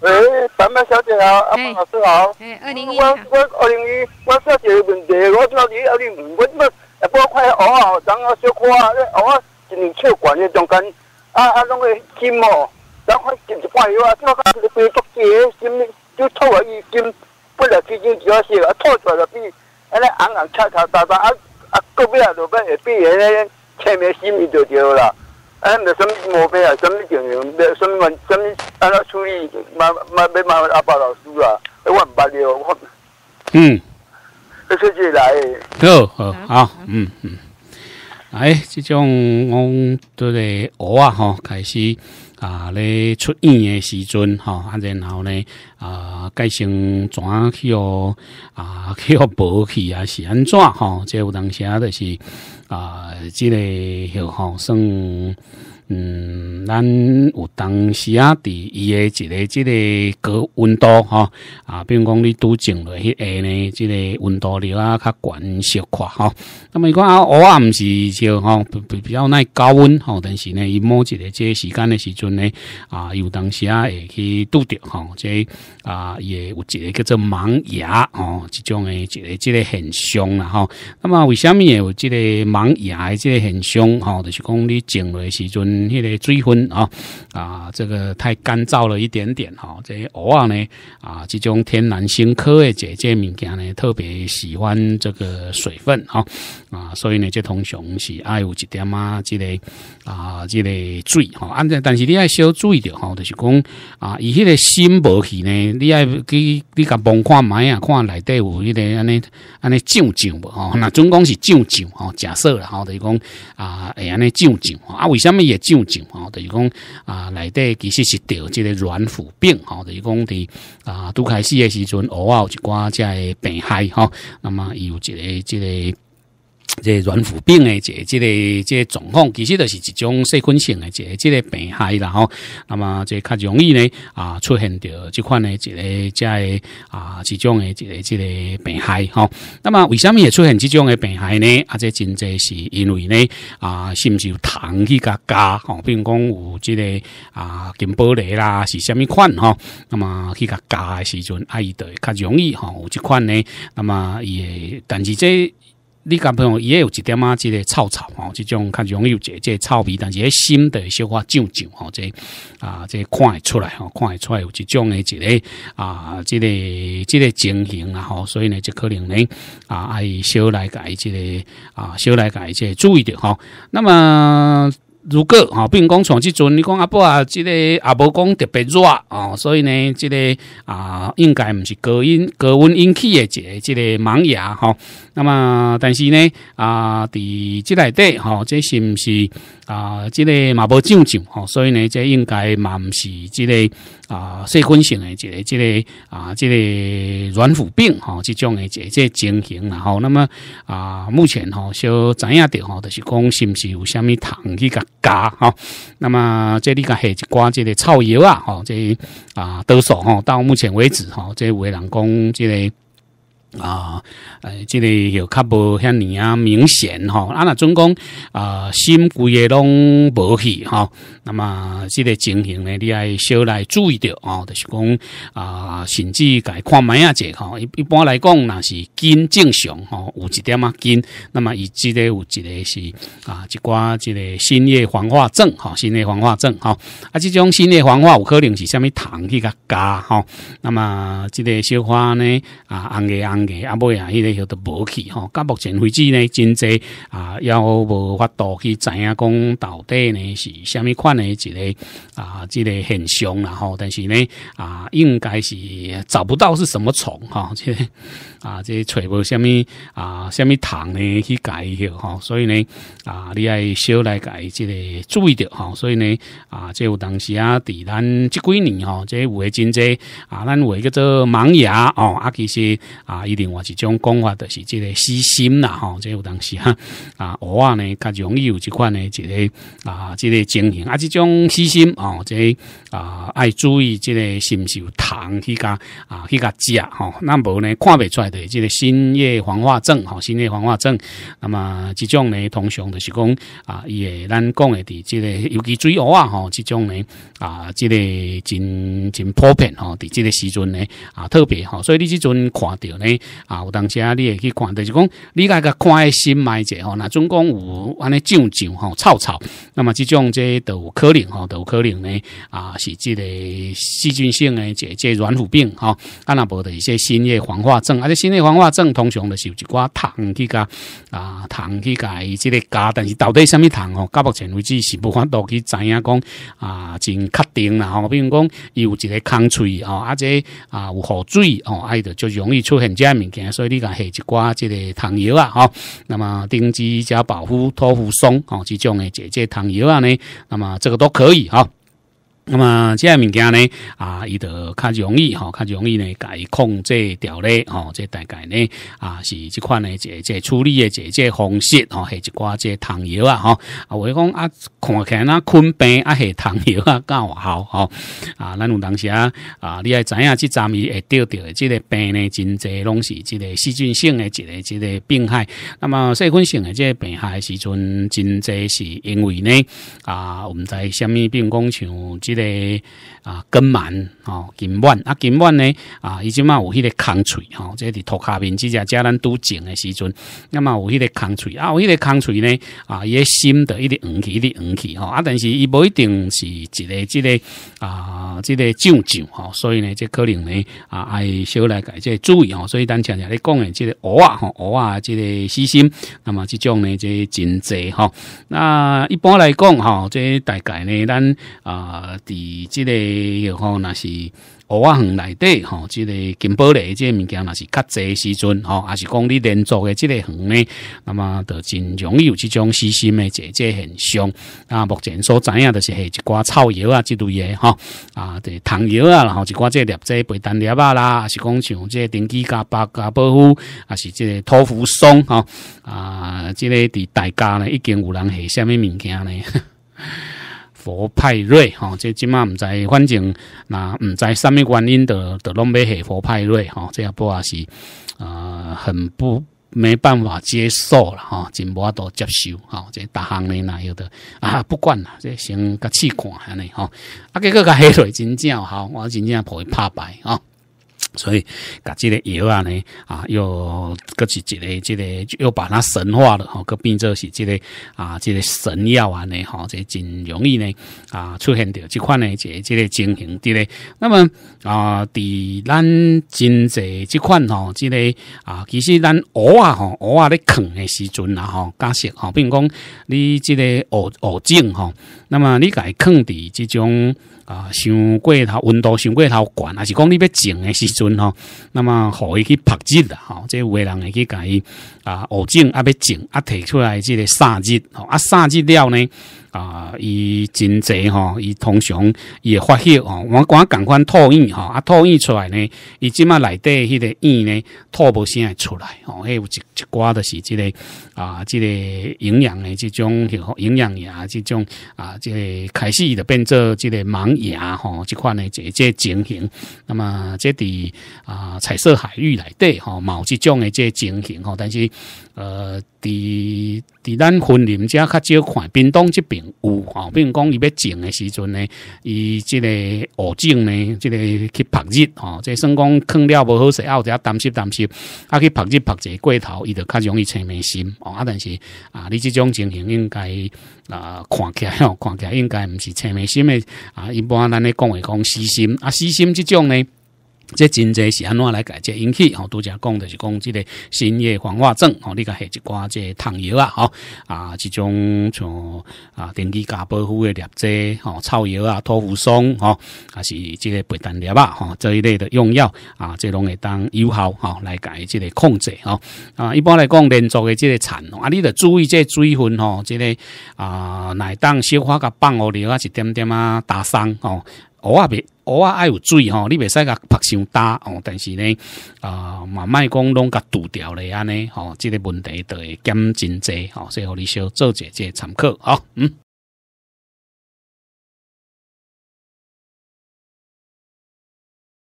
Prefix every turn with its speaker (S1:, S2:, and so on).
S1: 喂，斑马小姐啊，阿婆老师好。二零一。我我二零一，我小姐问这个问题，阿里问，我怎么？哎，包块好好，长个小块，哎，我一年吃惯的奖金，啊啊，弄个金毛，长块金块，有啊，什么？哎，编织，什么？就拖来一斤，本来最近就要瘦，一拖出来比，哎，硬硬、恰恰、大大，啊啊，个别就变变，哎，前面细面就对了。哎，那什么毛病啊？什么情形？那什么什么？阿拉处理？嘛嘛？别麻烦阿爸老师啊！我唔捌料，我嗯，你直接来。好，好好，嗯嗯。哎，这种我都是学啊，哈，开始啊，咧出院的时阵哈，然后呢啊，改成转去哦，啊，去要保去啊，是安怎哈？这当下的是啊，这个小学生。嗯，咱有当时啊，伫伊诶一个，即个高温度吼啊，比如讲你拄种落去下呢，这个温度了啊，较悬小快吼。那么伊讲啊，我啊毋是就吼比比较耐高温吼，但是呢，伊某一个即个时间的时阵呢啊，有当时啊会去拄着吼，即啊伊也有一个叫做盲牙哦，即种诶，一个即个现象啦吼。那么为什么有即个盲牙即个现象吼？就是讲你种落时阵。迄个水分啊啊，这个太干燥了一点点哈。这偶仔呢啊，这种天然生科的这些物件呢，特别喜欢这个水分哈啊，所以呢，这通常是爱有一点啊？即个啊，即个水哈。反正但是你爱小注意着哈，就是讲啊，伊迄个心无去呢，你爱去你甲帮看买啊，看内底有迄个安尼安尼上上无哈。那总共是上上哈，假设了后就是讲啊，会安尼上上啊，为什么也？旧症吼，等是讲啊，内底其实是得即个软腐病吼，等是讲伫啊，拄开始诶时阵，偶尔一寡即个病害吼，那么伊有一个即个。这软腐病的，这这个这状况，其实都是一种细菌性的，这这个病害啦。吼，那么这较容易呢，啊，出现着这款诶这个这个啊，这种的这个这个病害吼。那么为什么也出现这种的病害呢？啊，这真正是因为呢，啊，是不是有糖去加加，吼，并讲有这个啊，金玻璃啦是什米款吼？那么去加加的时阵，伊的较容易哈，有这款呢。那么也，但是这。你讲朋友也有一点啊，即个臭臭吼，即种较容易即个臭味，但是心的消化上上吼，即啊即看会出来吼，看会出来有一种的一个啊即个即个情形啊吼，所以呢就可能呢啊，爱小来改即个啊小来改即注意点哈。那么。如果啊，并讲从即阵，你讲阿伯啊，即个阿伯讲特别热哦，所以呢，即个啊，应该毋是高温高温引起的一即个盲眼吼。那么，但是呢啊，伫即内底吼，即是毋是啊？即个嘛无症症吼，所以呢，即应该嘛毋是即个啊，细菌性的即个即个啊，即个软腐病吼，即种个即即情形啦。好，那么啊，目前吼，小知影着吼，就是讲是毋是有虾米糖去甲。假哈，那么这里个下季瓜，这个草药啊，哈，这啊得手哈，到目前为止哈，这为人公这类。啊，诶，这个有较无遐尼啊明显吼，啊那总讲啊，心贵嘅拢无去吼。那么即个情形咧，你爱小来注意着哦，就是讲啊，甚至该看买啊者吼。一般来讲，那是金正常吼，有一点啊金。那么伊即个有一个是啊，一寡即个新的黄化症，吼，新的黄化症，吼，啊，即种新的黄化有可能是虾米糖去加加吼。那么即个小花呢，啊，红嘅红。啊，伯啊，迄个晓得无去吼，到目前为止呢，真济啊，要无法度去知影讲到底呢是虾米款呢？一个啊，一个现象啦吼。但是呢啊，应该是找不到是什么虫哈，即、啊，个揣无虾米啊，虾米虫呢去解个吼，所以呢啊，你要少来解，这个注意着吼，所以呢啊，这有当时啊，伫咱即几年吼，这有真济啊，咱有一个做盲牙哦，啊，其实啊。另外一种讲法，就是这个私心啦，吼，这个东西哈，啊，我话呢，较容易有一款呢，这个啊，这个情形啊，这种私心哦，这啊，爱注意这个是不是有糖去加啊，去加蔗吼，那么呢，看不出来的这个新叶黄化症，吼，新叶黄化症，那么这种呢，通常就是讲啊，也咱讲的这个，尤其水鹅啊，吼，这种呢，啊，这个真真普遍吼，伫这个时阵呢，啊，特别吼，所以你这阵看到呢。啊，有当啊，你会去看，就是讲你那个关心买者吼，那总共有安尼上上吼臭臭，那么这种这都可能吼，都可能呢啊，是这个细菌性诶，这这软腐病吼，啊那无的一些心叶黄化症，而且心叶黄化症通常咧是有一寡糖去加啊糖去噶，即个加，但是到底什么糖哦？到目前为止是无法度去怎样讲啊，真确定啦吼，比如讲有一个空脆哦，啊即啊有河水哦，啊、的就容易出现这。物件，所以你讲下一挂即个糖油啊，吼，那么丁基加保护托护松，吼，这种的这这糖油啊呢，那么这个都可以啊。那么这物件呢啊，伊就较容易哈，较容易呢，解控制掉咧吼，这大概呢啊是这款呢，这这处理的这这方式哦，系一寡这汤药啊哈，我讲啊，看起来那昆病啊系汤药啊较好吼啊，咱有当时啊，你也知影，即阵伊会钓到即个病呢，真侪拢是即个细菌性的即个即个病害。那么细菌性的即个病害时阵，真侪是因为呢啊，我们在虾米病工厂即个。个啊，根蛮哦，根蔓啊，根蔓呢啊，伊即嘛有迄个空喙吼，即系伫涂骹面，即只遮咱拄种诶时阵，那么有迄个空喙啊，有迄个空喙呢啊，伊诶心的一直黄起，一直黄起吼啊，但是伊无一定是一个，一个啊，一个上上吼，所以呢，即可能呢啊，爱小来改即注意吼，所以常常咧讲诶，即个鹅啊，鹅啊，即个细心，那么即种呢即真济吼，那一般来讲吼，即大概呢，咱啊。伫即个吼，若是蚵仔园内底吼，即个金宝类即个物件，若是较济时阵吼，还是讲你连做嘅即个园咧？那么就真容易有即种死心嘅姐姐现象。啊！目前所知影就是系一寡草药啊，即类嘢吼，啊，对糖药啊，然后一寡即个荔枝、白丹叶啊啦，是讲像即个丁基加白加保护，啊是即个托付松吼，啊，即个伫大家咧，已经有人系下面物件咧。佛派瑞哈，这起码唔知，反正那唔知什么原因，得得拢买下佛派瑞哈，这也不也是呃，很不没办法接受了哈，真无都接受哈，这大行的那有的啊，不管啦，这先甲试看下呢哈，啊，结果个海水真正好，我真正陪拍白哈。所以，甲这个药啊呢，啊，又搁是一个，这个又把它神化了，吼，搁变作是这个啊，这个神药啊呢，吼，这真容易呢，啊，出现着这款呢，一个这个情形，对嘞。那么啊，伫咱真济这款吼，这个啊，其实咱鹅啊吼，鹅啊咧啃的时阵啊吼，假设吼，比如讲你这个鹅鹅精吼。那么你该放伫这种啊，伤过头温度，伤过头悬，还是讲你要静的时阵吼？那么，互伊去曝日啦，吼，这有个人会去改。啊，五种啊，要种啊，提出来即个三日吼，啊，三日了呢，啊，伊真济吼，伊通常伊会发酵吼，我讲赶快吐印吼，啊，吐印出来呢，伊即马内底迄个印呢，吐啥会出来吼，迄有一一寡就是即个啊，即个营养的即种吼，营养牙即种啊，即个开始的变做即个盲牙吼，即款的即即情形，那么即伫啊，彩色海域内底吼，有即种的即情形吼，但是。呃，伫伫咱云林遮较少看，冰冻这边有吼。如讲伊要种的时阵呢，伊即个湖种呢，即个去曝日吼，即算讲囥了无好势，有得担心担心。啊，去曝日曝者过头，伊就较容易青梅心哦。啊，但是啊，你即种情形应该啊，看起来吼，看起来应该毋是青梅心的啊。一般咱咧讲诶讲死心，啊死心即种呢。这真济是安怎来解决？引起吼，拄则讲的是讲这个新叶黄化症吼，你甲下一即这烫药啊，吼啊，这种像啊，电气加保护的叶剂，吼，草药啊，托付松，吼，还是这个白丹粒啊，吼，这一类的用药啊，这拢会当有效吼，来改这个控制吼啊，一般来讲连续的这个残，啊，你得注意这水分吼，这个啊内当小花给放哦，留啊一点点啊，打伤吼。蚵仔袂，蚵仔爱有水吼，你袂使甲拍伤大吼。但是呢，啊，嘛慢讲拢甲堵掉咧安尼吼，这个问题就会减真济吼，所以互你小做一下这参考哈，嗯。